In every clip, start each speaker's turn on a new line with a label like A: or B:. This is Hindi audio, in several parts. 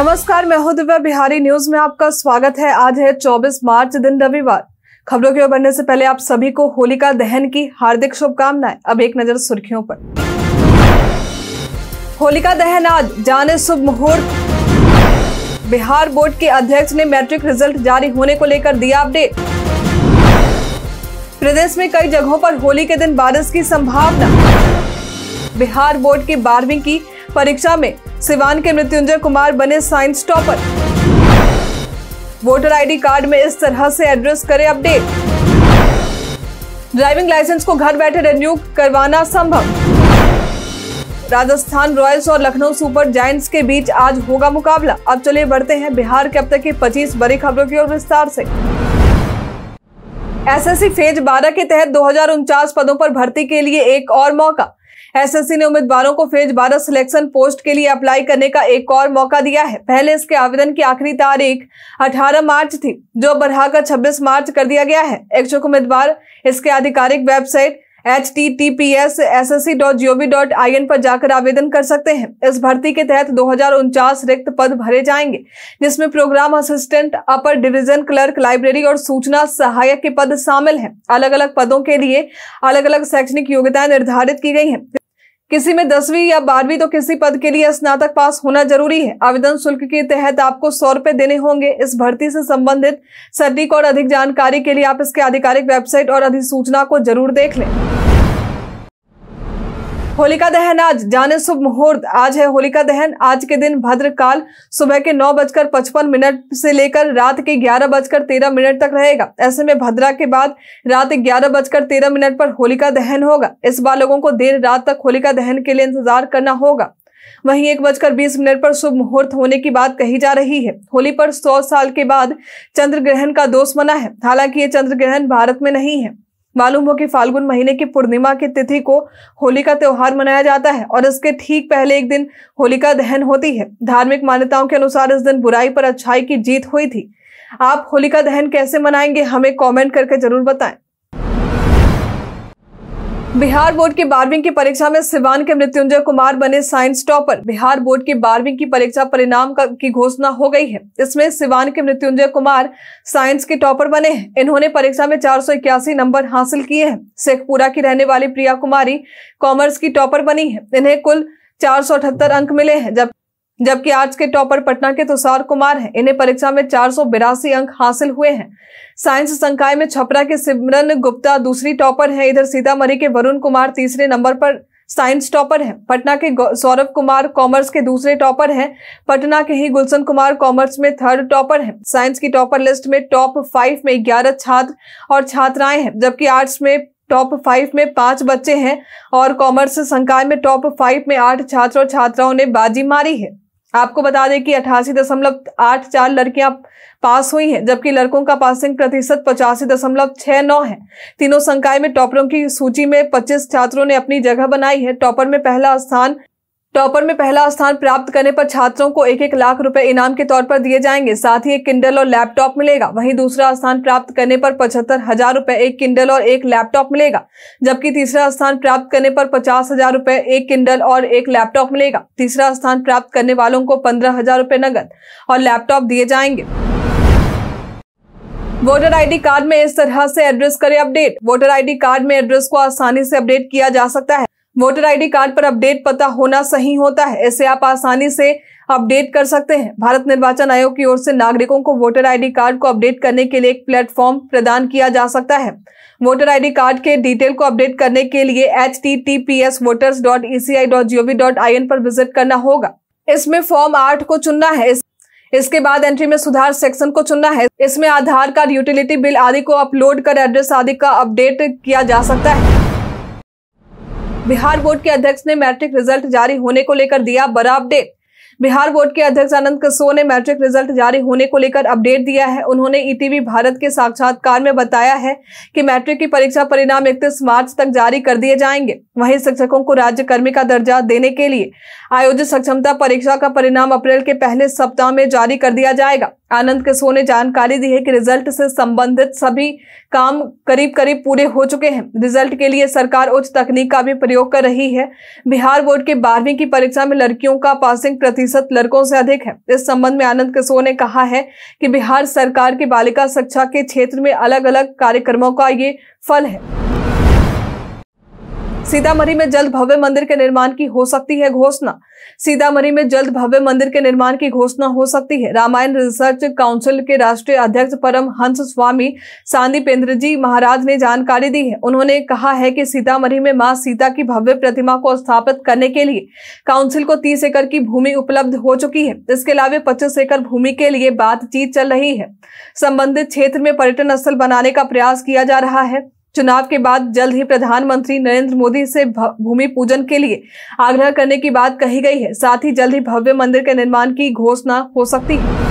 A: नमस्कार मैं हूं दिव्या बिहारी न्यूज में आपका स्वागत है आज है 24 मार्च दिन रविवार खबरों की ओर बढ़ने से पहले आप सभी को होलिका दहन की हार्दिक शुभकामनाएं अब एक नजर सुर्खियों पर होलिका दहन आज जाने शुभ मुहूर्त बिहार बोर्ड के अध्यक्ष ने मैट्रिक रिजल्ट जारी होने को लेकर दिया अपडेट प्रदेश में कई जगहों पर होली के दिन बारिश की संभावना बिहार बोर्ड की बारहवीं की परीक्षा में सिवान के मृत्युंजय कुमार बने science topper voter ID card में इस तरह से एड्रेस करें अपडेट ड्राइविंग लाइसेंस को घर बैठे रिन्यू करवाना संभव राजस्थान रॉयल्स और लखनऊ सुपर जायंट्स के बीच आज होगा मुकाबला अब चलिए बढ़ते हैं बिहार के अब तक की पच्चीस बड़ी खबरों की ओर विस्तार से एसएससी फेज 12 के तहत दो पदों पर भर्ती के लिए एक और मौका एसएससी ने उम्मीदवारों को फेज बारह सिलेक्शन पोस्ट के लिए अप्लाई करने का एक और मौका दिया है पहले इसके आवेदन की आखिरी तारीख 18 मार्च थी जो बढ़ाकर 26 मार्च कर दिया गया है इच्छुक उम्मीदवार इसके आधिकारिक website H T T P S S S S C ji O V dot I N पर जाकर आवेदन कर सकते हैं इस भर्ती के तहत दो हजार उनचास रिक्त पद भरे जाएंगे जिसमें program assistant upper division clerk library और सूचना सहायक के पद शामिल हैं अलग अलग पदों के लिए अलग अलग शैक्षणिक योग्यताएं निर्धारित की गई हैं किसी में दसवीं या बारहवीं तो किसी पद के लिए स्नातक पास होना जरूरी है आवेदन शुल्क के तहत आपको सौ रुपए देने होंगे इस भर्ती से संबंधित सटीक और अधिक जानकारी के लिए आप इसके आधिकारिक वेबसाइट और अधिसूचना को जरूर देख लें होलिका दहन आज जाने शुभ मुहूर्त आज है होलिका दहन आज के दिन भद्र काल सुबह के नौ बजकर पचपन मिनट से लेकर रात के ग्यारह बजकर तेरह मिनट तक रहेगा ऐसे में भद्रा के बाद रात ग्यारह बजकर तेरह मिनट पर होलिका दहन होगा इस बार लोगों को देर रात तक होलिका दहन के लिए इंतजार करना होगा वहीं एक बजकर बीस मिनट पर शुभ मुहूर्त होने की बात कही जा रही है होली पर सौ साल के बाद चंद्र ग्रहण का दोष मना है हालांकि ये चंद्र ग्रहण भारत में नहीं है मालूम हो कि फाल्गुन महीने की पूर्णिमा की तिथि को होली का त्यौहार मनाया जाता है और इसके ठीक पहले एक दिन होलिका दहन होती है धार्मिक मान्यताओं के अनुसार इस दिन बुराई पर अच्छाई की जीत हुई थी आप होलिका दहन कैसे मनाएंगे हमें कमेंट करके जरूर बताएं बिहार बोर्ड की बारहवीं की परीक्षा में सिवान के मृत्युंजय कुमार बने साइंस टॉपर बिहार बोर्ड की बारहवीं की परीक्षा परिणाम की घोषणा हो गई है इसमें सिवान के मृत्युंजय कुमार साइंस के टॉपर बने हैं इन्होंने परीक्षा में चार नंबर हासिल किए हैं शेखपुरा की रहने वाली प्रिया कुमारी कॉमर्स की टॉपर बनी है इन्हें कुल चार अंक मिले हैं जब जबकि आज के टॉपर पटना के तुषार कुमार हैं इन्हें परीक्षा में चार अंक हासिल हुए हैं साइंस संकाय में छपरा के सिमरन गुप्ता दूसरी टॉपर हैं इधर सीतामढ़ी के वरुण कुमार तीसरे नंबर पर साइंस टॉपर हैं पटना के सौरभ कुमार कॉमर्स के दूसरे टॉपर हैं पटना के ही गुलशन कुमार कॉमर्स में थर्ड टॉपर हैं साइंस की टॉपर लिस्ट में टॉप फाइव में ग्यारह छात्र और छात्राएं हैं जबकि आर्ट्स में टॉप फाइव में पांच बच्चे हैं और कॉमर्स संकाय में टॉप फाइव में आठ छात्र और छात्राओं ने बाजी मारी है आपको बता दें कि अठासी दशमलव आठ चार लड़कियां पास हुई हैं जबकि लड़कों का पासिंग प्रतिशत पचासी दशमलव छः नौ है तीनों संकाय में टॉपरों की सूची में पच्चीस छात्रों ने अपनी जगह बनाई है टॉपर में पहला स्थान टॉपर में पहला स्थान प्राप्त करने पर छात्रों को एक एक लाख रुपए इनाम के तौर पर दिए जाएंगे साथ ही एक किंडल और लैपटॉप मिलेगा वहीं दूसरा स्थान प्राप्त करने पर पचहत्तर हजार रुपए एक किंडल और एक लैपटॉप मिलेगा जबकि तीसरा स्थान प्राप्त करने पर पचास हजार रुपए एक किंडल और एक लैपटॉप मिलेगा तीसरा स्थान प्राप्त करने वालों को पंद्रह हजार रुपए नगद और लैपटॉप दिए जाएंगे वोटर आईडी कार्ड में इस तरह से एड्रेस करें अपडेट वोटर आईडी कार्ड में एड्रेस को आसानी से अपडेट किया जा सकता है वोटर आईडी कार्ड पर अपडेट पता होना सही होता है इसे आप आसानी से अपडेट कर सकते हैं भारत निर्वाचन आयोग की ओर से नागरिकों को वोटर आईडी कार्ड को अपडेट करने के लिए एक प्लेटफॉर्म प्रदान किया जा सकता है वोटर आईडी कार्ड के डिटेल को अपडेट करने के लिए H T T P S voters dot E C I dot ji O V dot I N पर विजिट करना होगा इसमें फॉर्म आठ को चुनना है इसके बाद एंट्री में सुधार सेक्शन को चुनना है इसमें आधार कार्ड यूटिलिटी बिल आदि को अपलोड कर एड्रेस आदि का अपडेट किया जा सकता है बिहार बोर्ड के अध्यक्ष ने मैट्रिक रिजल्ट जारी होने को लेकर दिया बड़ा अपडेट बिहार बोर्ड के अध्यक्ष आनंद किशोर ने मैट्रिक रिजल्ट जारी होने को लेकर अपडेट दिया है उन्होंने ईटीवी भारत के साक्षात्कार में बताया है कि मैट्रिक की परीक्षा परिणाम इकतीस मार्च तक जारी कर दिए जाएंगे वहीं शिक्षकों को राज्य कर्मी का दर्जा देने के लिए आयोजित सक्षमता परीक्षा का परिणाम अप्रैल के पहले सप्ताह में जारी कर दिया जाएगा आनंद किसो ने जानकारी दी है कि रिजल्ट से संबंधित सभी काम करीब करीब पूरे हो चुके हैं रिजल्ट के लिए सरकार उच्च तकनीक का भी प्रयोग कर रही है बिहार बोर्ड के बारहवीं की परीक्षा में लड़कियों का पासिंग प्रतिशत लड़कों से अधिक है इस संबंध में आनंद किशोर ने कहा है कि बिहार सरकार की बालिका शिक्षा के क्षेत्र में अलग अलग कार्यक्रमों का ये फल है सीतामढ़ी में जल्द भव्य मंदिर के निर्माण की हो सकती है घोषणा सीतामढ़ी में जल्द भव्य मंदिर के निर्माण की घोषणा हो सकती है रामायण रिसर्च काउंसिल के राष्ट्रीय अध्यक्ष परम हंस स्वामी सांदीपेंद्र जी महाराज ने जानकारी दी है उन्होंने कहा है कि सीतामढ़ी में मां सीता की भव्य प्रतिमा को स्थापित करने के लिए काउंसिल को तीस एकड़ की भूमि उपलब्ध हो चुकी है इसके अलावा पच्चीस एकड़ भूमि के लिए बातचीत चल रही है संबंधित क्षेत्र में पर्यटन स्थल बनाने का प्रयास किया जा रहा है चुनाव के बाद जल्द ही प्रधानमंत्री नरेंद्र मोदी से भूमि पूजन के लिए आग्रह करने की बात कही गई है साथ ही जल्द ही भव्य मंदिर के निर्माण की घोषणा हो सकती है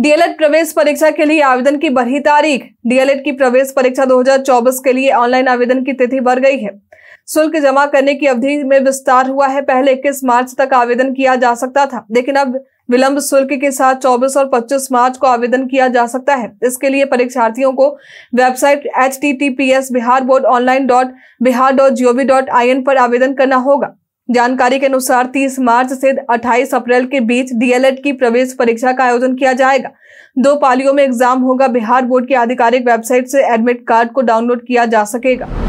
A: डीएलएड प्रवेश परीक्षा के लिए आवेदन की बढ़ी तारीख डीएलएड की प्रवेश परीक्षा 2024 के लिए ऑनलाइन आवेदन की तिथि बढ़ गई है शुल्क जमा करने की अवधि में विस्तार हुआ है पहले इक्कीस मार्च तक आवेदन किया जा सकता था लेकिन अब विलंब शुल्क के साथ 24 और 25 मार्च को आवेदन किया जा सकता है इसके लिए परीक्षार्थियों को website H T T P S Bihar board online dot Bihar dot ji O V dot I N पर आवेदन करना होगा जानकारी के अनुसार 30 मार्च से 28 अप्रैल के बीच डीएलएड की प्रवेश परीक्षा का आयोजन किया जाएगा दो पालियों में एग्जाम होगा बिहार बोर्ड की आधिकारिक वेबसाइट से एडमिट कार्ड को डाउनलोड किया जा सकेगा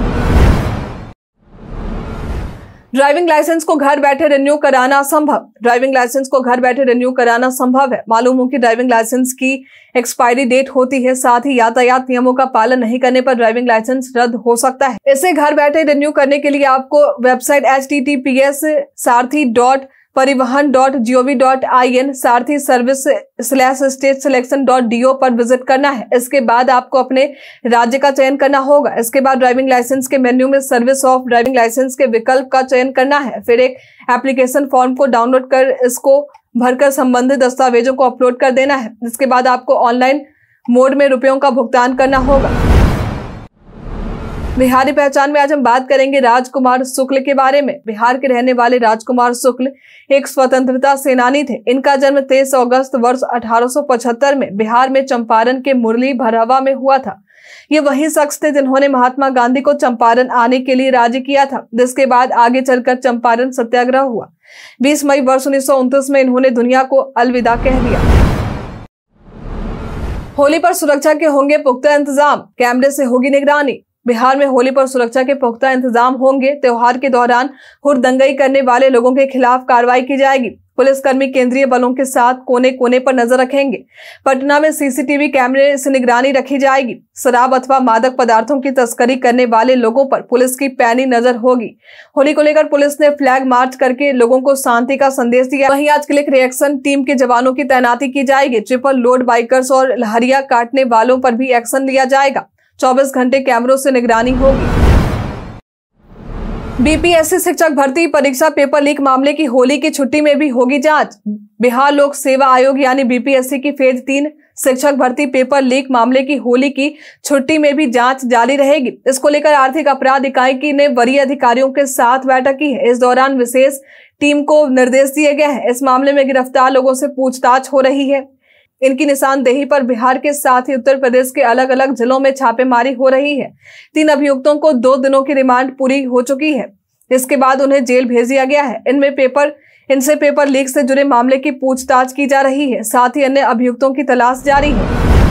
A: ड्राइविंग लाइसेंस को घर बैठे रिन्यू कराना संभव ड्राइविंग लाइसेंस को घर बैठे रिन्यू कराना संभव है मालूम हो कि ड्राइविंग लाइसेंस की एक्सपायरी डेट होती है साथ ही यातायात नियमों का पालन नहीं करने पर ड्राइविंग लाइसेंस रद्द हो सकता है इसे घर बैठे रिन्यू करने के लिए आपको website H T T P S Sarathi dot Parivahan dot ji O V dot I N Sarathi service slash state selection dot D O पर विजिट करना है इसके बाद आपको अपने राज्य का चयन करना होगा इसके बाद ड्राइविंग लाइसेंस के मेन्यू में सर्विस ऑफ ड्राइविंग लाइसेंस के विकल्प का चयन करना है फिर एक एप्लीकेशन फॉर्म को डाउनलोड कर इसको भरकर संबंधित दस्तावेजों को अपलोड कर देना है इसके बाद आपको ऑनलाइन मोड में रुपयों का भुगतान करना होगा बिहारी पहचान में आज हम बात करेंगे राजकुमार शुक्ल के बारे में बिहार के रहने वाले राजकुमार शुक्ल एक स्वतंत्रता सेनानी थे इनका जन्म 23 अगस्त वर्ष 1875 में बिहार में चंपारण के मुरली भरावा में हुआ था ये वही शख्स थे जिन्होंने महात्मा गांधी को चंपारण आने के लिए राजी किया था जिसके बाद आगे चलकर चंपारण सत्याग्रह हुआ 20 मई वर्ष उन्नीस में इन्होंने दुनिया को अलविदा कह दिया होली पर सुरक्षा के होंगे पुख्ता इंतजाम कैमरे से होगी निगरानी बिहार में होली पर सुरक्षा के पुख्ता इंतजाम होंगे त्योहार के दौरान हुरदंगई करने वाले लोगों के खिलाफ कार्रवाई की जाएगी पुलिसकर्मी केंद्रीय बलों के साथ कोने कोने पर नजर रखेंगे पटना में सीसीटीवी कैमरे से निगरानी रखी जाएगी शराब अथवा मादक पदार्थों की तस्करी करने वाले लोगों पर पुलिस की पैनी नजर होगी होली को लेकर पुलिस ने फ्लैग मार्च करके लोगों को शांति का संदेश दिया वहीं आज क्लिक रिएक्शन टीम के जवानों की तैनाती की जाएगी ट्रिपल लोड बाइकर्स और लहरिया काटने वालों पर भी एक्शन लिया जाएगा चौबीस घंटे कैमरों से निगरानी होगी बीपीएससी शिक्षक भर्ती परीक्षा पेपर लीक मामले की होली की छुट्टी में भी होगी जांच बिहार लोक सेवा आयोग यानी बीपीएससी की फेज तीन शिक्षक भर्ती पेपर लीक मामले की होली की छुट्टी में भी जांच जारी रहेगी इसको लेकर आर्थिक अपराध इकाई की ने वरीय अधिकारियों के साथ बैठक की है इस दौरान विशेष टीम को निर्देश दिए गए हैं इस मामले में गिरफ्तार लोगों से पूछताछ हो रही है इनकी निशानदेही पर बिहार के साथ ही उत्तर प्रदेश के अलग अलग जिलों में छापेमारी हो रही है तीन अभियुक्तों को दो दिनों की रिमांड पूरी हो चुकी है इसके बाद उन्हें जेल भेज दिया गया है इनमें पेपर इनसे पेपर लीक से जुड़े मामले की पूछताछ की जा रही है साथ ही अन्य अभियुक्तों की तलाश जारी है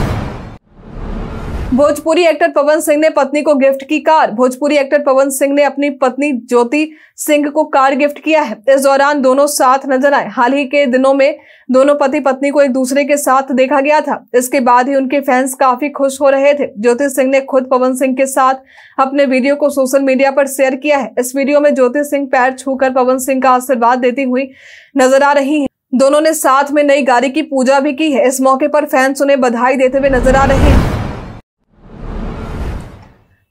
A: भोजपुरी एक्टर पवन सिंह ने पत्नी को गिफ्ट की कार भोजपुरी एक्टर पवन सिंह ने अपनी पत्नी ज्योति सिंह को कार गिफ्ट किया है इस दौरान दोनों साथ नजर आए हाल ही के दिनों में दोनों पति पत्नी को एक दूसरे के साथ देखा गया था इसके बाद ही उनके फैंस काफी खुश हो रहे थे ज्योति सिंह ने खुद पवन सिंह के साथ अपने वीडियो को सोशल मीडिया पर शेयर किया है इस वीडियो में ज्योति सिंह पैर छूकर पवन सिंह का आशीर्वाद देती हुई नजर आ रही है दोनों ने साथ में नई गाड़ी की पूजा भी की है इस मौके पर फैंस उन्हें बधाई देते हुए नजर आ रहे हैं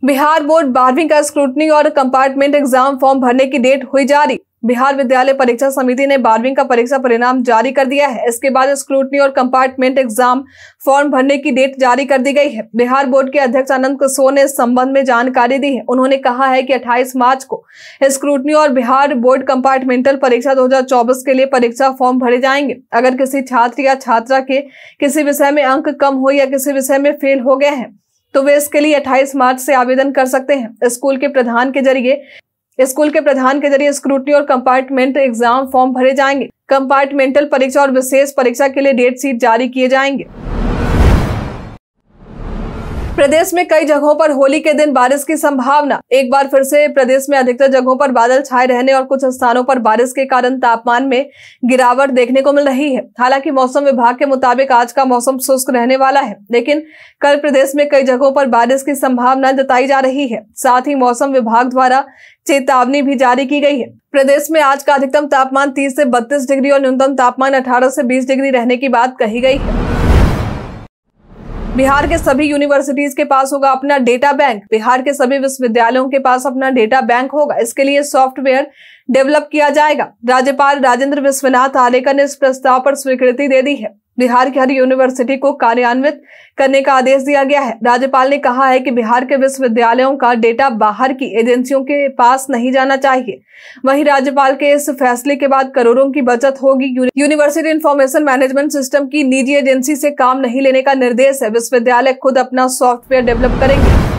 A: बिहार बोर्ड बारहवीं का स्क्रूटनी और कंपार्टमेंट एग्जाम फॉर्म भरने की डेट हुई जारी बिहार विद्यालय परीक्षा समिति ने बारहवीं का परीक्षा परिणाम जारी कर दिया है इसके बाद स्क्रूटनी और कंपार्टमेंट एग्जाम फॉर्म भरने की डेट जारी कर दी गई है बिहार बोर्ड के अध्यक्ष आनंद किशोर ने इस संबंध में जानकारी दी है उन्होंने कहा है कि 28 मार्च को स्क्रूटनी और बिहार बोर्ड कंपार्टमेंटल परीक्षा दो के लिए परीक्षा फॉर्म भरे जाएंगे अगर किसी छात्र या छात्रा के किसी विषय में अंक कम हो या किसी विषय में फेल हो गए हैं तो वे इसके लिए 28 मार्च से आवेदन कर सकते हैं स्कूल के प्रधान के जरिए स्कूल के प्रधान के जरिए स्क्रूटनी और कंपार्टमेंट एग्जाम फॉर्म भरे जाएंगे कंपार्टमेंटल परीक्षा और विशेष परीक्षा के लिए डेट शीट जारी किए जाएंगे प्रदेश में कई जगहों पर होली के दिन बारिश की संभावना एक बार फिर से प्रदेश में अधिकतर जगहों पर बादल छाए रहने और कुछ स्थानों पर बारिश के कारण तापमान में गिरावट देखने को मिल रही है हालांकि मौसम विभाग के मुताबिक आज का मौसम शुष्क रहने वाला है लेकिन कल प्रदेश में कई जगहों पर बारिश की संभावना जताई जा रही है साथ ही मौसम विभाग द्वारा चेतावनी भी जारी की गई है प्रदेश में आज का अधिकतम तापमान तीस से बत्तीस डिग्री और न्यूनतम तापमान अठारह से बीस डिग्री रहने की बात कही गई है बिहार के सभी यूनिवर्सिटीज के पास होगा अपना डेटा बैंक बिहार के सभी विश्वविद्यालयों के पास अपना डेटा बैंक होगा इसके लिए सॉफ्टवेयर डेवलप किया जाएगा राज्यपाल राजेंद्र विश्वनाथ आर्यकर ने इस प्रस्ताव पर स्वीकृति दे दी है बिहार की हर यूनिवर्सिटी को कार्यान्वित करने का आदेश दिया गया है राज्यपाल ने कहा है कि बिहार के विश्वविद्यालयों का डेटा बाहर की एजेंसियों के पास नहीं जाना चाहिए वहीं राज्यपाल के इस फैसले के बाद करोड़ों की बचत होगी यूनिवर्सिटी इन्फॉर्मेशन मैनेजमेंट सिस्टम की निजी एजेंसी से काम नहीं लेने का निर्देश है विश्वविद्यालय खुद अपना सॉफ्टवेयर डेवलप करेंगे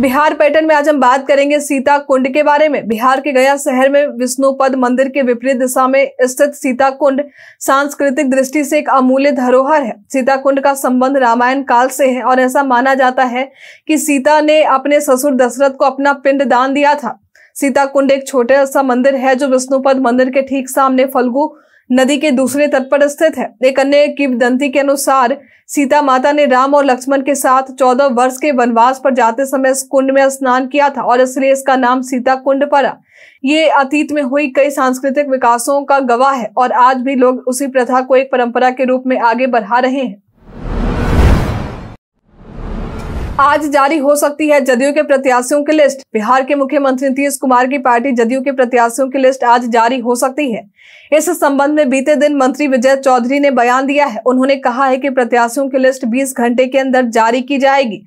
A: बिहार पैटर्न में आज हम बात करेंगे सीता कुंड के बारे में बिहार के गया शहर में विष्णुपद मंदिर के विपरीत दिशा में स्थित सीता कुंड सांस्कृतिक दृष्टि से एक अमूल्य धरोहर है सीता कुंड का संबंध रामायण काल से है और ऐसा माना जाता है कि सीता ने अपने ससुर दशरथ को अपना पिंड दान दिया था सीता कुंड एक छोटे सा मंदिर है जो विष्णुपद मंदिर के ठीक सामने फल्गु नदी के दूसरे तट पर स्थित है एक अन्य किंवदंती के अनुसार सीता माता ने राम और लक्ष्मण के साथ चौदह वर्ष के वनवास पर जाते समय इस कुंड में स्नान किया था और इसलिए इसका नाम सीता कुंड पड़ा ये अतीत में हुई कई सांस्कृतिक विकासों का गवाह है और आज भी लोग उसी प्रथा को एक परंपरा के रूप में आगे बढ़ा रहे हैं आज जारी हो सकती है जदयू के प्रत्याशियों की लिस्ट बिहार के मुख्यमंत्री नीतीश कुमार की पार्टी जदयू के प्रत्याशियों की लिस्ट आज जारी हो सकती है इस संबंध में बीते दिन मंत्री विजय चौधरी ने बयान दिया है उन्होंने कहा है कि प्रत्याशियों की लिस्ट 20 घंटे के अंदर जारी की जाएगी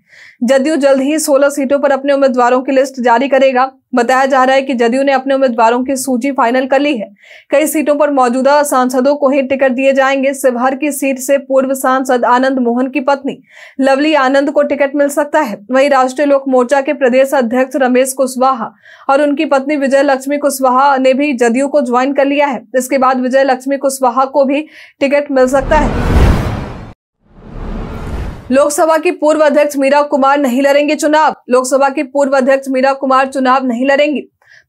A: जदयू जल्द ही 16 सीटों पर अपने उम्मीदवारों की लिस्ट जारी करेगा बताया जा रहा है कि जदयू ने अपने उम्मीदवारों की सूची फाइनल कर ली है कई सीटों पर मौजूदा सांसदों को ही टिकट दिए जाएंगे सिवहर की सीट से पूर्व सांसद आनंद मोहन की पत्नी लवली आनंद को टिकट मिल सकता है वहीं राष्ट्रीय लोक मोर्चा के प्रदेश अध्यक्ष रमेश कुशवाहा और उनकी पत्नी विजय लक्ष्मी कुशवाहा ने भी जदयू को ज्वाइन कर लिया है इसके बाद विजय लक्ष्मी कुशवाहा को भी टिकट मिल सकता है लोकसभा की पूर्व अध्यक्ष मीरा कुमार नहीं लड़ेंगे चुनाव लोकसभा की पूर्व अध्यक्ष मीरा कुमार चुनाव नहीं लड़ेंगी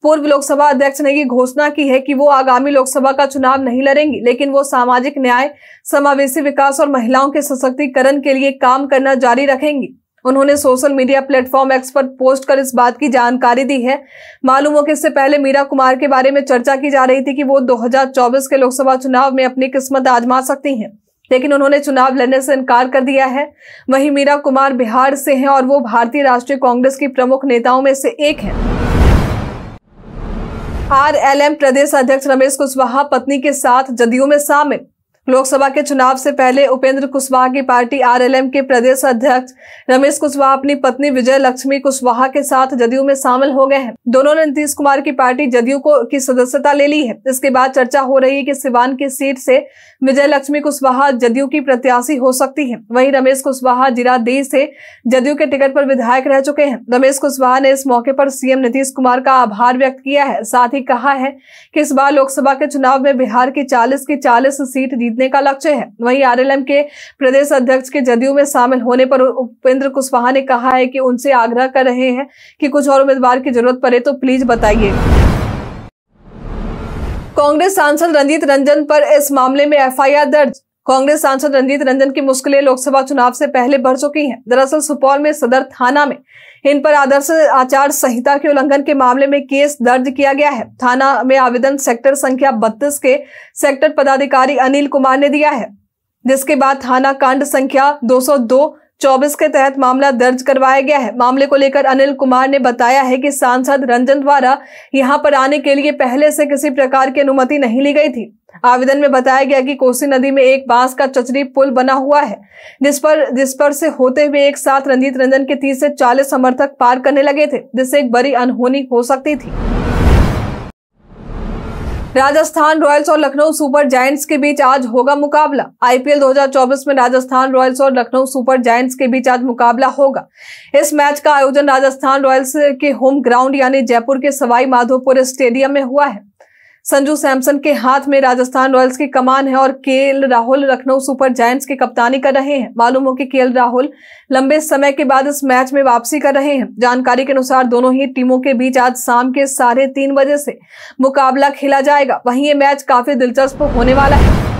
A: पूर्व लोकसभा अध्यक्ष ने की घोषणा की है कि वो आगामी लोकसभा का चुनाव नहीं लड़ेंगी लेकिन वो सामाजिक न्याय समावेशी विकास और महिलाओं के सशक्तिकरण के लिए काम करना जारी रखेंगी उन्होंने सोशल मीडिया प्लेटफॉर्म एक्स पर पोस्ट कर इस बात की जानकारी दी है मालूम हो कि इससे पहले मीरा कुमार के बारे में चर्चा की जा रही थी कि वो 2024 के लोकसभा चुनाव में अपनी किस्मत आजमा सकती हैं लेकिन उन्होंने चुनाव लड़ने से इनकार कर दिया है वहीं मीरा कुमार बिहार से हैं और वो भारतीय राष्ट्रीय कांग्रेस की प्रमुख नेताओं में से एक हैं आरएलएम प्रदेश अध्यक्ष रमेश कुशवाहा पत्नी के साथ जदयू में शामिल लोकसभा के चुनाव से पहले उपेंद्र कुशवाहा की पार्टी आरएलएम के प्रदेश अध्यक्ष रमेश कुशवाहा अपनी पत्नी विजय लक्ष्मी कुशवाहा के साथ जदयू में शामिल हो गए हैं दोनों ने नीतीश कुमार की पार्टी जदयू को की सदस्यता ले ली है इसके बाद चर्चा हो रही है कि सिवान की सीट से विजय लक्ष्मी कुशवाहा जदयू की प्रत्याशी हो सकती है वही रमेश कुशवाहा दे से जदयू के टिकट पर विधायक रह चुके हैं रमेश कुशवाहा ने इस मौके पर सीएम नीतीश कुमार का आभार व्यक्त किया है साथ ही कहा है कि इस बार लोकसभा के चुनाव में बिहार की चालीस की चालीस सीट जीत खरीदने का लक्ष्य है वही आर के प्रदेश अध्यक्ष के जदयू में शामिल होने पर उपेंद्र कुशवाहा ने कहा है कि उनसे आग्रह कर रहे हैं कि कुछ और उम्मीदवार की जरूरत पड़े तो प्लीज बताइए कांग्रेस सांसद रंजीत रंजन पर इस मामले में एफआईआर दर्ज कांग्रेस सांसद रंजीत रंजन की मुश्किलें लोकसभा चुनाव से पहले बढ़ चुकी हैं दरअसल सुपौल में सदर थाना में इन पर आदर्श आचार संहिता के उल्लंघन के मामले में केस दर्ज किया गया है थाना में आवेदन सेक्टर संख्या बत्तीस के सेक्टर पदाधिकारी अनिल कुमार ने दिया है जिसके बाद थाना कांड संख्या 202 चौबीस के तहत मामला दर्ज करवाया गया है मामले को लेकर अनिल कुमार ने बताया है कि सांसद रंजन द्वारा यहां पर आने के लिए पहले से किसी प्रकार की अनुमति नहीं ली गई थी आवेदन में बताया गया कि कोसी नदी में एक बांस का चचरी पुल बना हुआ है जिस पर जिस पर से होते हुए एक साथ रंजीत रंजन के तीस से चालीस समर्थक पार करने लगे थे जिससे एक बड़ी अनहोनी हो सकती थी राजस्थान रॉयल्स और लखनऊ सुपर जायंट्स के बीच आज होगा मुकाबला आईपीएल 2024 में राजस्थान रॉयल्स और लखनऊ सुपर जायंट्स के बीच आज मुकाबला होगा इस मैच का आयोजन राजस्थान रॉयल्स के होम ग्राउंड यानी जयपुर के सवाई माधोपुर स्टेडियम में हुआ है संजू सैमसन के हाथ में राजस्थान रॉयल्स की कमान है और के राहुल लखनऊ सुपर जायंट्स की कप्तानी कर रहे हैं मालूम हो कि के राहुल लंबे समय के बाद इस मैच में वापसी कर रहे हैं जानकारी के अनुसार दोनों ही टीमों के बीच आज शाम के साढ़े तीन बजे से मुकाबला खेला जाएगा वहीं ये मैच काफी दिलचस्प होने वाला है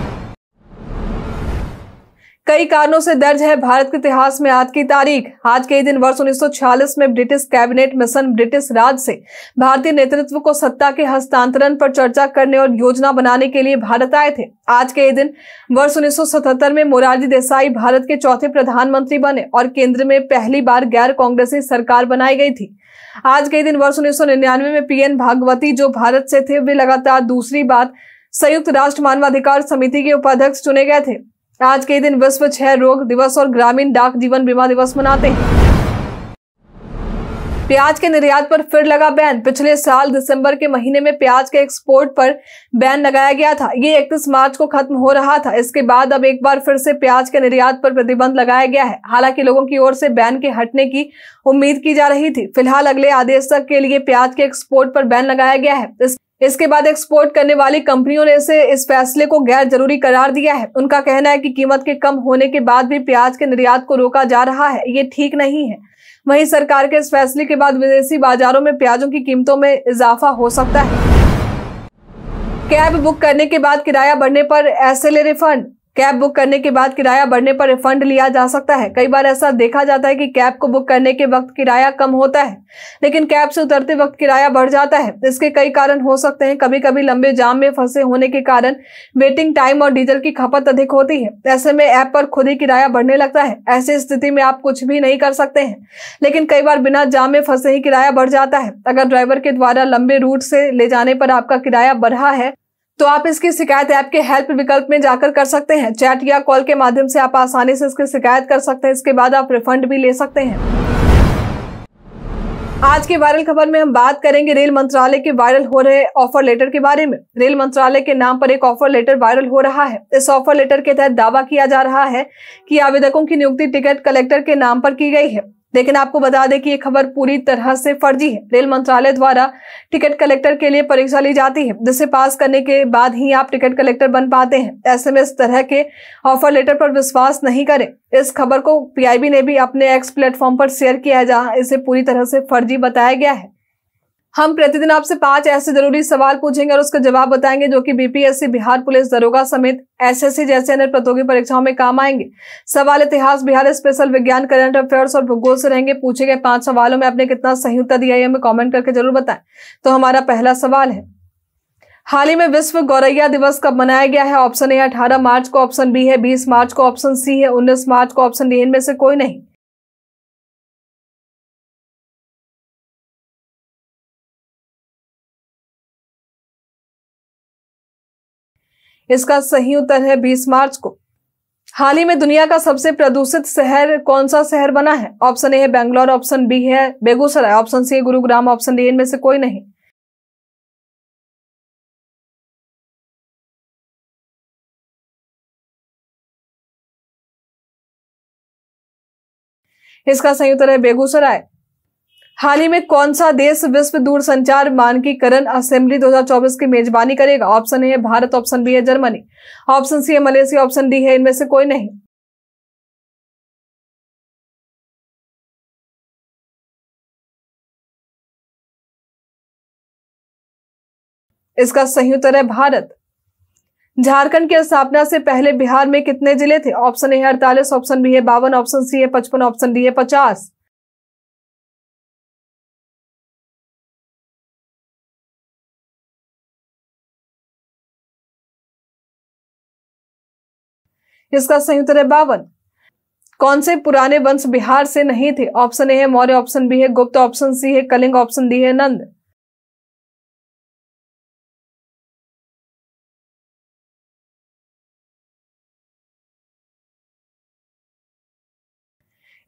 A: कई कारणों से दर्ज है भारत के इतिहास में आज की तारीख आज के दिन वर्ष 1946 में British cabinet mission British Raj से भारतीय नेतृत्व को सत्ता के हस्तांतरण पर चर्चा करने और योजना बनाने के लिए भारत आए थे आज के दिन वर्ष 1977 में मोरारजी देसाई भारत के चौथे प्रधानमंत्री बने और केंद्र में पहली बार गैर कांग्रेसी सरकार बनाई गई थी आज के दिन वर्ष उन्नीस में पीएन भागवती जो भारत से थे वे लगातार दूसरी बार संयुक्त राष्ट्र मानवाधिकार समिति के उपाध्यक्ष चुने गए थे आज के दिन विश्व क्षय रोग दिवस और ग्रामीण डाक जीवन बीमा दिवस मनाते हैं प्याज के निर्यात पर फिर लगा बैन पिछले साल दिसंबर के महीने में प्याज के एक्सपोर्ट पर बैन लगाया गया था ये 31 मार्च को खत्म हो रहा था इसके बाद अब एक बार फिर से प्याज के निर्यात पर प्रतिबंध लगाया गया है हालांकि लोगों की ओर से बैन के हटने की उम्मीद की जा रही थी फिलहाल अगले आदेश तक के लिए प्याज के एक्सपोर्ट पर बैन लगाया गया है इस इसके बाद एक्सपोर्ट करने वाली कंपनियों ने इसे इस फैसले को गैर जरूरी करार दिया है उनका कहना है कि कीमत के कम होने के बाद भी प्याज के निर्यात को रोका जा रहा है ये ठीक नहीं है वहीं सरकार के इस फैसले के बाद विदेशी बाजारों में प्याजों की कीमतों में इजाफा हो सकता है कैब बुक करने के बाद किराया बढ़ने पर ऐसे ले रिफंड कैब बुक करने के बाद किराया बढ़ने पर रिफंड लिया जा सकता है कई बार ऐसा देखा जाता है कि कैब को बुक करने के वक्त किराया कम होता है लेकिन कैब से उतरते वक्त किराया बढ़ जाता है इसके कई कारण हो सकते हैं कभी कभी लंबे जाम में फंसे होने के कारण वेटिंग टाइम और डीजल की खपत अधिक होती है ऐसे में ऐप पर खुद ही किराया बढ़ने लगता है ऐसी स्थिति में आप कुछ भी नहीं कर सकते हैं लेकिन कई बार बिना जाम में फंसे ही किराया बढ़ जाता है अगर ड्राइवर के द्वारा लंबे रूट से ले जाने पर आपका किराया बढ़ा है तो आप इसकी शिकायत ऐप के हेल्प विकल्प में जाकर कर सकते हैं चैट या कॉल के माध्यम से आप आसानी से इसकी शिकायत कर सकते हैं इसके बाद आप रिफंड भी ले सकते हैं आज की वायरल खबर में हम बात करेंगे रेल मंत्रालय के वायरल हो रहे ऑफर लेटर के बारे में रेल मंत्रालय के नाम पर एक ऑफर लेटर वायरल हो रहा है इस ऑफर लेटर के तहत दावा किया जा रहा है कि आवेदकों की नियुक्ति टिकट कलेक्टर के नाम पर की गई है लेकिन आपको बता दें कि ये खबर पूरी तरह से फर्जी है रेल मंत्रालय द्वारा टिकट कलेक्टर के लिए परीक्षा ली जाती है जिसे पास करने के बाद ही आप टिकट कलेक्टर बन पाते हैं ऐसे में इस तरह के ऑफर लेटर पर विश्वास नहीं करें इस खबर को पीआईबी ने भी अपने एक्स प्लेटफॉर्म पर शेयर किया है जहां इसे पूरी तरह से फर्जी बताया गया है हम प्रतिदिन आपसे पांच ऐसे जरूरी सवाल पूछेंगे और उसका जवाब बताएंगे जो कि बीपीएससी बिहार पुलिस दरोगा समेत एसएससी जैसे अन्य प्रतियोगी परीक्षाओं में काम आएंगे सवाल इतिहास बिहार स्पेशल विज्ञान करंट अफेयर्स और भूगोल से रहेंगे पूछे गए पांच सवालों में आपने कितना सही उत्तर दिया है हमें कॉमेंट करके जरूर बताएं तो हमारा पहला सवाल है हाल ही में विश्व गौरैया दिवस कब मनाया गया है ऑप्शन ए अठारह मार्च को ऑप्शन बी है बीस मार्च को ऑप्शन सी है उन्नीस मार्च को ऑप्शन डी इनमें से कोई नहीं इसका सही उत्तर है बीस मार्च को हाल ही में दुनिया का सबसे प्रदूषित शहर कौन सा शहर बना है ऑप्शन ए है बेंगलोर ऑप्शन बी है बेगूसराय ऑप्शन सी है गुरुग्राम ऑप्शन डी इनमें से कोई नहीं इसका सही उत्तर है बेगूसराय हाल ही में कौन सा देश विश्व दूरसंचार मानकीकरण असेंबली 2024 की मेजबानी करेगा ऑप्शन ए है भारत ऑप्शन बी है जर्मनी ऑप्शन सी है मलेशिया ऑप्शन डी है इनमें से कोई नहीं इसका सही उत्तर है भारत झारखंड की स्थापना से पहले बिहार में कितने जिले थे ऑप्शन ए है अड़तालीस ऑप्शन बी है बावन ऑप्शन सी है पचपन ऑप्शन डी है पचास इसका संयुक्त है बावन कौन से पुराने वंश बिहार से नहीं थे ऑप्शन ए है मौर्य ऑप्शन बी है गुप्त ऑप्शन सी है कलिंग ऑप्शन डी है नंद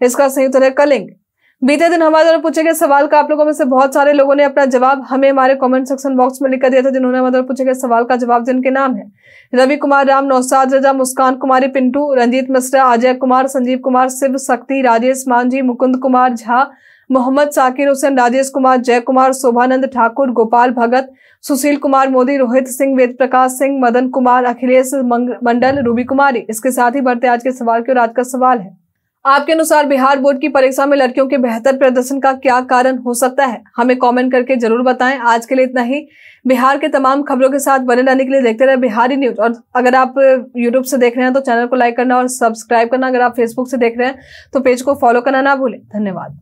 A: इसका संयुक्त है कलिंग बीते दिन हमारे द्वारा पूछे गए सवाल का आप लोगों में से बहुत सारे लोगों ने अपना जवाब हमें हमारे कमेंट सेक्शन बॉक्स में लिखकर दिया था जिन्होंने हमारे द्वारा पूछे गए सवाल का जवाब जिनके नाम है रवि कुमार राम नौसाद रजा मुस्कान कुमारी पिंटू रंजीत मिश्रा अजय कुमार संजीव कुमार शिव शक्ति राजेश मांझी मुकुंद कुमार झा मोहम्मद साकिर हुसैन राजेश कुमार जय कुमार शोभानंद ठाकुर गोपाल भगत सुशील कुमार मोदी रोहित सिंह वेद प्रकाश सिंह मदन कुमार अखिलेश मंडल रूबी कुमारी इसके साथ ही बढ़ते आज के सवाल की और आज का सवाल है आपके अनुसार बिहार बोर्ड की परीक्षा में लड़कियों के बेहतर प्रदर्शन का क्या कारण हो सकता है हमें कमेंट करके जरूर बताएं आज के लिए इतना ही बिहार के तमाम खबरों के साथ बने रहने के लिए देखते रहे बिहारी न्यूज और अगर आप यूट्यूब से देख रहे हैं तो चैनल को लाइक करना और सब्सक्राइब करना अगर आप फेसबुक से देख रहे हैं तो पेज को फॉलो करना ना भूलें धन्यवाद